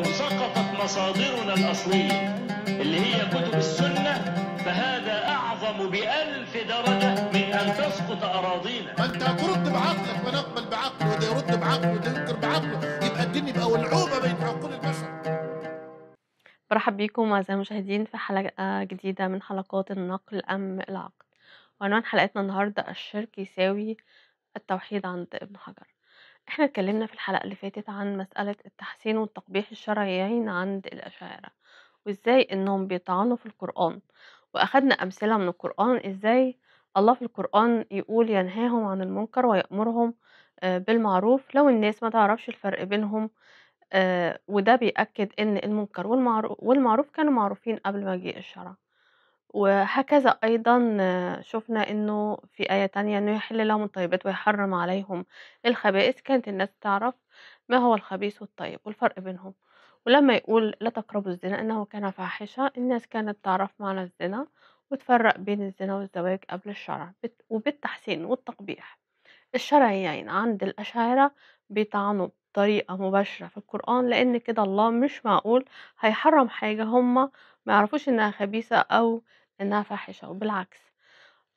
لو سقطت مصادرنا الأصلية اللي هي كتب السنة فهذا أعظم بألف درجة من أن تسقط أراضينا أنت هترد بعقلك ونقبل بعقله وده يرد بعقله وده ينكر بعقله يبقى الدين يبقى ولعوبة بين عقول البشر مرحب بكم أعزائي المشاهدين في حلقة آه، جديدة من حلقات النقل أم العقل وعنوان حلقتنا النهاردة الشرك يساوي التوحيد عند ابن حجر إحنا اتكلمنا في الحلقة اللي فاتت عن مسألة التحسين والتقبيح الشرعيين عند الأشاعرة وإزاي إنهم بيطعنوا في القرآن وأخدنا أمثلة من القرآن إزاي الله في القرآن يقول ينهاهم عن المنكر ويأمرهم آه، بالمعروف لو الناس ما تعرفش الفرق بينهم آه، وده بيأكد إن المنكر والمعروف كانوا معروفين قبل ما جه الشرع وهكذا أيضًا شُفنا إنه في آية تانية إنه يحِلّ لهم الطيبات ويحرِّم عليهم الخبائث، كانت الناس تعرف ما هو الخبيث والطيب والفرق بينهم، ولمّا يقول لا تقربوا الزنا إنه كان فاحشة، الناس كانت تعرف معنى الزنا وتفرّق بين الزنا والزواج قبل الشرع وبالتحسين والتقبيح، الشرعيين يعني عند الأشاعرة بيطعنوا بطريقة مباشرة في القرآن، لإن كده الله مش معقول هيحرّم حاجة هُم ما يعرفوش إنها خبيثة أو انها فاحشة وبالعكس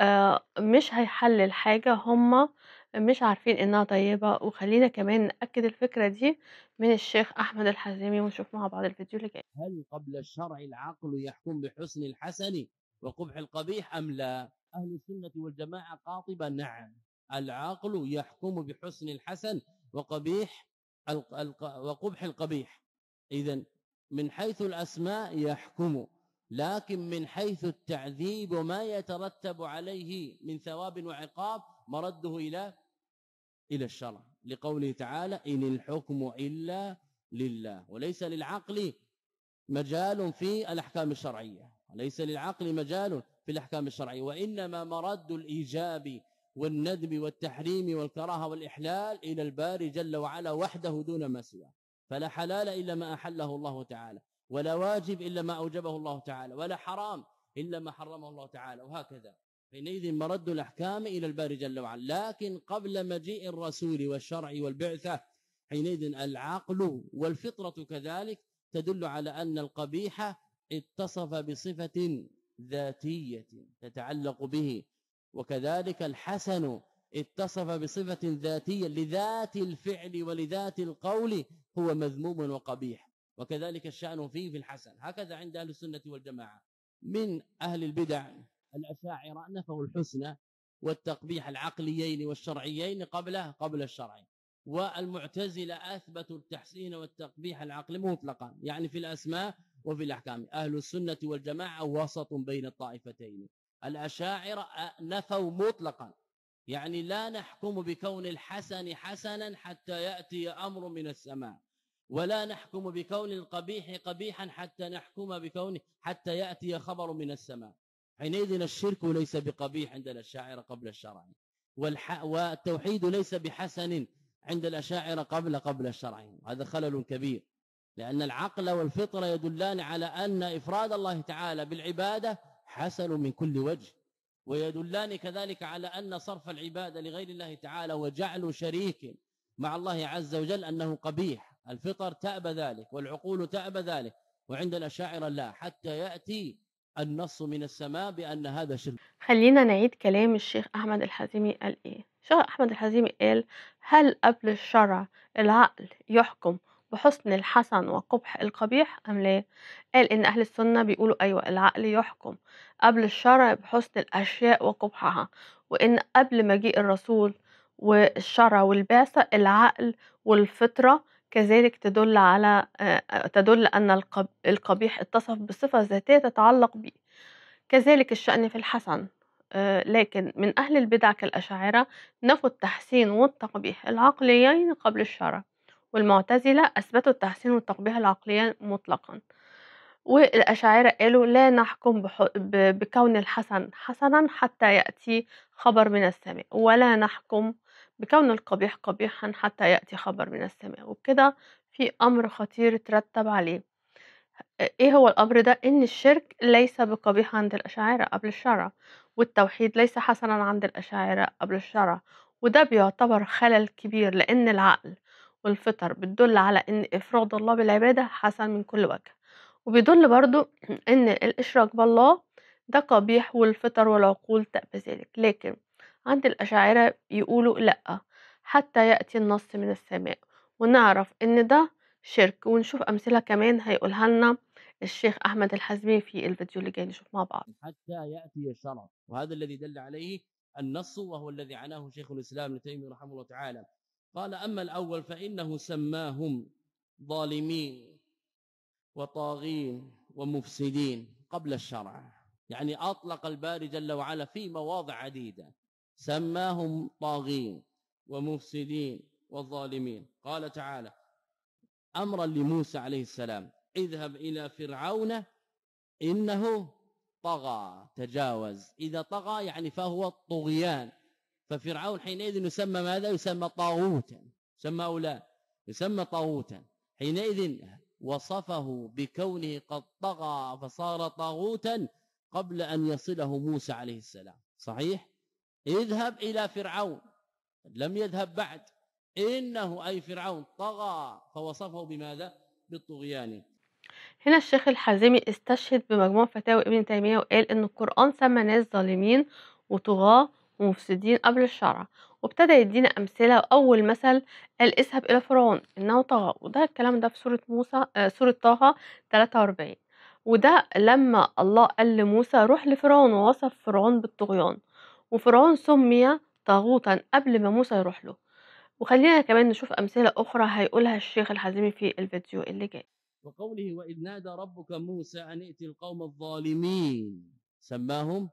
آه، مش هيحلل حاجة هما مش عارفين انها طيبة وخلينا كمان نأكد الفكرة دي من الشيخ احمد الحزيمي ونشوف مع بعض الفيديو اللي جاي هل قبل الشرع العقل يحكم بحسن الحسن وقبح القبيح ام لا اهل السنة والجماعة قاطبة نعم العقل يحكم بحسن الحسن وقبيح وقبح القبيح اذا من حيث الاسماء يحكم لكن من حيث التعذيب وما يترتب عليه من ثواب وعقاب مرده إلى إلى الشرع لقوله تعالى إن الحكم إلا لله وليس للعقل مجال في الأحكام الشرعية وليس للعقل مجال في الأحكام الشرعية وإنما مرد الإيجاب والندب والتحريم والكراهه والاحلال الى الباري جل وعلا وحده دون ما سواه فلا حلال الا ما احله الله تعالى ولا واجب إلا ما أوجبه الله تعالى ولا حرام إلا ما حرمه الله تعالى وهكذا حينئذ مرد الأحكام إلى الباري جل وعلا لكن قبل مجيء الرسول والشرع والبعثة حينئذ العقل والفطرة كذلك تدل على أن القبيح اتصف بصفة ذاتية تتعلق به وكذلك الحسن اتصف بصفة ذاتية لذات الفعل ولذات القول هو مذموم وقبيح وكذلك الشأن فيه في الحسن هكذا عند اهل السنه والجماعه من أهل البدع الاشاعره نفوا الحسنى والتقبيح العقليين والشرعيين قبله قبل الشرعي والمعتزله اثبتوا التحسين والتقبيح العقلي مطلقا يعني في الاسماء وفي الاحكام اهل السنه والجماعه وسط بين الطائفتين الاشاعره نفوا مطلقا يعني لا نحكم بكون الحسن حسنا حتى ياتي امر من السماء ولا نحكم بكون القبيح قبيحا حتى نحكم بكونه حتى ياتي خبر من السماء حينئذ الشرك ليس بقبيح عند الاشاعره قبل الشرع والتوحيد ليس بحسن عند الاشاعره قبل قبل الشرع هذا خلل كبير لأن العقل والفطره يدلان على أن إفراد الله تعالى بالعبادة حسن من كل وجه ويدلان كذلك على أن صرف العبادة لغير الله تعالى وجعل شريك مع الله عز وجل أنه قبيح الفطر تأبى ذلك والعقول تأبى ذلك وعند الأشاعر لا حتى يأتي النص من السماء بأن هذا شرك خلينا نعيد كلام الشيخ أحمد الحزيمي قال إيه الشيخ أحمد الحزيمي قال هل قبل الشرع العقل يحكم بحسن الحسن وقبح القبيح أم لا قال إن أهل السنة بيقولوا أيوة العقل يحكم قبل الشرع بحسن الأشياء وقبحها وإن قبل مجيء الرسول والشرع والبعثة العقل والفطرة كذلك تدل على آه، تدل أن القبيح اتصف بصفة ذاتية تتعلق به كذلك الشأن في الحسن آه، لكن من أهل البدع كالأشاعرة نفوا التحسين والتقبيح العقليين قبل الشرع والمعتزلة أثبتوا التحسين والتقبيح العقليين مطلقا والأشاعرة قالوا لا نحكم بكون الحسن حسنا حتى يأتي خبر من السماء ولا نحكم بكون القبيح قبيحا حتى يأتي خبر من السماء وبكده في أمر خطير ترتب عليه ايه هو الأمر ده إن الشرك ليس بقبيح عند الأشاعرة قبل الشرع والتوحيد ليس حسنا عند الأشاعرة قبل الشرع وده بيعتبر خلل كبير لأن العقل والفطر بتدل على إن إفراد الله بالعبادة حسن من كل وجه وبيدل برضو إن الإشراك بالله ده قبيح والفطر والعقول تأبى ذلك لكن عند الأشاعرة يقولوا لأ حتى يأتي النص من السماء ونعرف إن ده شرك ونشوف أمثلة كمان هيقولها لنا الشيخ أحمد الحزمي في الفيديو اللي جاي نشوف مع بعض حتى يأتي الشرع وهذا الذي دل عليه النص وهو الذي عناه شيخ الإسلام ابن تيمية رحمه الله تعالى قال أما الأول فإنه سماهم ظالمين وطاغين ومفسدين قبل الشرع يعني أطلق الباري جل وعلا في مواضع عديدة سماهم طاغين ومفسدين والظالمين قال تعالى امرا لموسى عليه السلام اذهب إلى فرعون انه طغى تجاوز إذا طغى يعني فهو الطغيان ففرعون حينئذ يسمى ماذا يسمى طاغوتا يسمى اولى يسمى طاغوتا حينئذ وصفه بكونه قد طغى فصار طاغوتا قبل أن يصله موسى عليه السلام صحيح اذهب إلى فرعون لم يذهب بعد إنه أي فرعون طغى فوصفه بماذا بالطغيان هنا الشيخ الحازمي استشهد بمجموع فتاوى ابن تيمية وقال إن القرآن سمى ناس ظالمين وطغاة ومفسدين قبل الشرع وابتدى يدينا أمثلة وأول مثل قال اذهب إلى فرعون إنه طغى وده الكلام ده في سورة موسى آه سورة طه 43 وده لما الله قال لموسى روح لفرعون ووصف فرعون بالطغيان وفرعون سمي طاغوتا قبل ما موسى يروح له وخلينا كمان نشوف أمثلة أخرى هيقولها الشيخ الحزيمي في الفيديو اللي جاي وقوله وإذ نادى ربك موسى أن ائت القوم الظالمين سماهم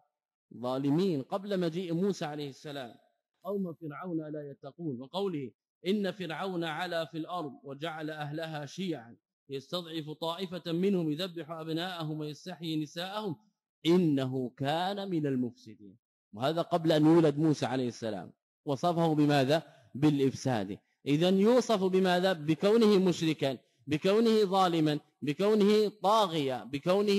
ظالمين قبل مجيء موسى عليه السلام قوم فرعون لا يتقون وقوله إن فرعون علا في الأرض وجعل أهلها شيعا يستضعف طائفة منهم يذبح أبناءهم ويستحيي نساءهم إنه كان من المفسدين وهذا قبل أن يولد موسى عليه السلام وصفه بماذا بالإفساد إذا يوصف بماذا بكونه مشركا بكونه ظالما بكونه طاغيا بكونه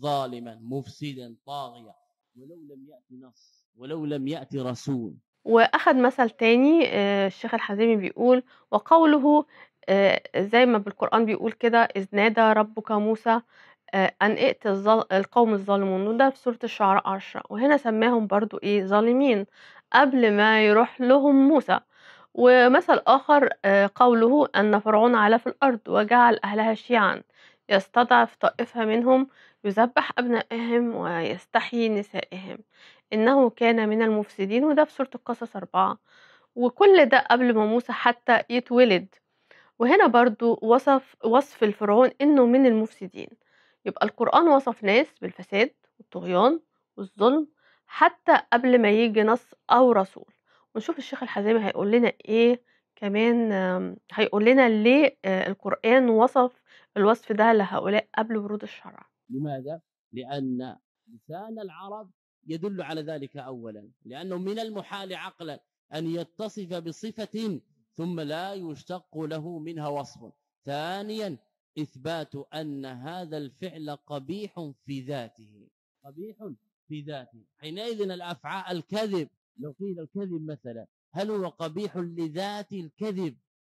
ظالما مفسدا طاغيا ولو لم يأتي نص ولو لم يأتي رسول وأخذ مثل تاني آه، الشيخ الحزيمي بيقول وقوله آه، زي ما بالقرآن بيقول كده إذ نادى ربك موسى آه، أن ائت القوم الظالمون وده في سورة الشعراء عشرة وهنا سماهم برضو إيه ظالمين قبل ما يروح لهم موسى ومثل آخر آه، قوله أن فرعون علا في الأرض وجعل أهلها شيعا يستضعف طائفة منهم يذبح أبنائهم ويستحيي نسائهم إنه كان من المفسدين وده في سورة القصص أربعة وكل ده قبل ما موسى حتى يتولد وهنا برضو وصف وصف الفرعون إنه من المفسدين يبقى القرآن وصف ناس بالفساد والطغيان والظلم حتى قبل ما يجي نص أو رسول ونشوف الشيخ الحزامي هيقول لنا إيه كمان هيقول لنا ليه آه، القرآن وصف الوصف ده لهؤلاء قبل ورود الشرع لماذا؟ لأن لسان العرب يدل على ذلك أولا لأنه من المحال عقلا أن يتصف بصفة ثم لا يشتق له منها وصف ثانيا إثبات أن هذا الفعل قبيح في ذاته قبيح في ذاته حينئذ الأفعال الكذب لو قيل الكذب مثلا هل هو قبيح لذات الكذب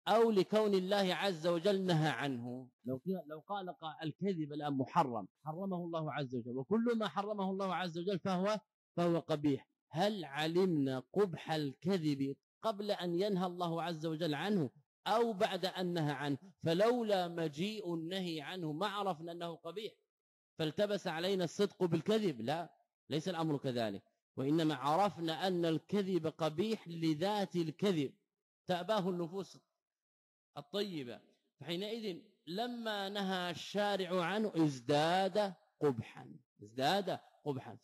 أو لكون الله عز وجل نهى عنه لو لو قال الكذب الآن محرم حرمه الله عز وجل وكل ما حرمه الله عز وجل فهو فهو قبيح هل علمنا قبح الكذب قبل أن ينهى الله عز وجل عنه أو بعد أن نهى عنه فلولا مجيء النهي عنه ما عرفنا أنه قبيح فالتبس علينا الصدق بالكذب لا ليس الأمر كذلك وإنما عرفنا أن الكذب قبيح لذات الكذب تأباه النفوس الطيبة فحينئذ لما نهى الشارع عنه ازداد قبحا ازداد قبحا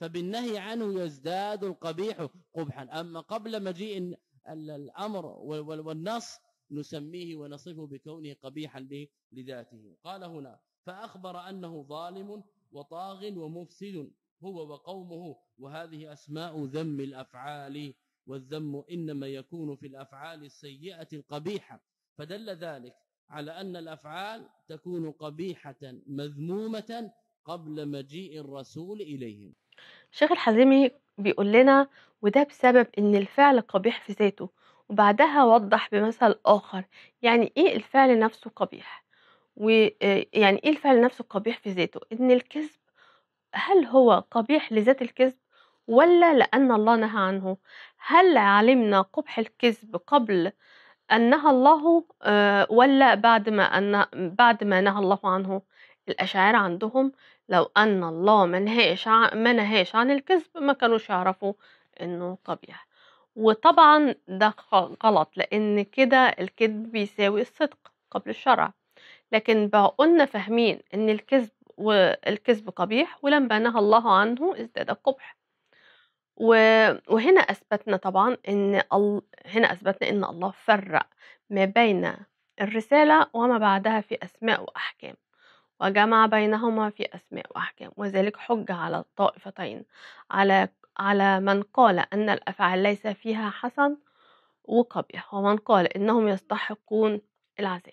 فبالنهي عنه يزداد القبيح قبحا أما قبل مجيء الامر والنص نسميه ونصفه بكونه قبيحا لذاته قال هنا فأخبر أنه ظالم وطاغ ومفسد هو وقومه وهذه أسماء ذم الأفعال والذم إنما يكون في الأفعال السيئة القبيحة فدل ذلك على أن الأفعال تكون قبيحة مذمومة قبل مجيء الرسول إليهم شيخ الحزيمي بيقول لنا وده بسبب ان الفعل قبيح في ذاته وبعدها وضح بمثل آخر يعني إيه الفعل نفسه قبيح ويعني إيه الفعل نفسه قبيح في ذاته إن الكذب هل هو قبيح لذات الكذب ولا لأن الله نهى عنه هل علمنا قبح الكذب قبل أن نهى الله ولا بعد ما أن بعد ما نهى الله عنه الأشاعرة عندهم لو أن الله ما نهاش عن الكذب ما كانوش يعرفوا إنه قبيح وطبعا ده غلط لأن كده الكذب بيساوي الصدق قبل الشرع لكن بقولنا قلنا فاهمين إن الكذب والكذب قبيح ولما نهى الله عنه ازداد القبح وهنا أثبتنا طبعا إن هنا أثبتنا إن الله فرق ما بين الرسالة وما بعدها في أسماء وأحكام وجمع بينهما في أسماء وأحكام وذلك حجة على الطائفتين على على من قال أن الأفعال ليس فيها حسن وقبيح ومن قال إنهم يستحقون العذاب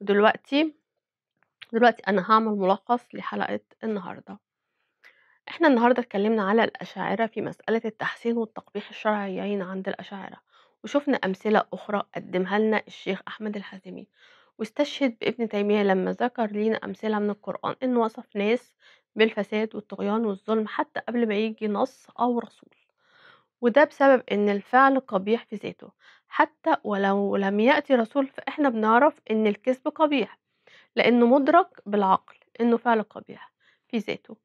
ودلوقتي دلوقتي أنا هعمل ملخص لحلقة النهاردة احنا النهاردة اتكلمنا على الأشاعرة في مسألة التحسين والتقبيح الشرعيين عند الأشاعرة وشفنا أمثلة أخرى قدمها لنا الشيخ أحمد الحازمي واستشهد بابن تيمية لما ذكر لينا أمثلة من القرآن إنه وصف ناس بالفساد والطغيان والظلم حتى قبل ما يجي نص أو رسول وده بسبب إن الفعل قبيح في ذاته حتى ولو لم يأتي رسول فإحنا بنعرف إن الكسب قبيح لأنه مدرك بالعقل إنه فعل قبيح في ذاته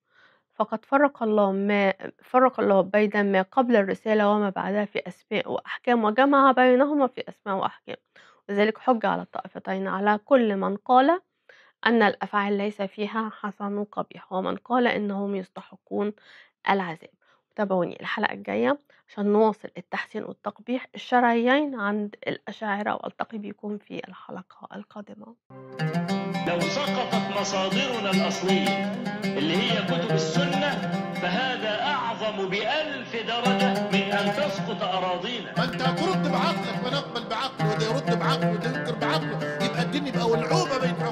فقد فرق الله ما فرق الله بين ما قبل الرسالة وما بعدها في أسماء وأحكام وجمع بينهما في أسماء وأحكام وذلك حجة على الطائفتين على كل من قال أن الأفعال ليس فيها حسن قبيح ومن قال إنهم يستحقون العذاب تابعوني الحلقة الجاية عشان نواصل التحسين والتقبيح الشرعيين عند الأشاعرة والتقي بيكون في الحلقة القادمة لو سقطت مصادرنا الأصلية اللي هي كتب السنة فهذا أعظم بألف درجة من أن تسقط أراضينا أنت ترد بعقلك ونقبل بعقله وده يرد بعقله وده ينكر بعقله يبقى الدنيا بقى ولعوبة بين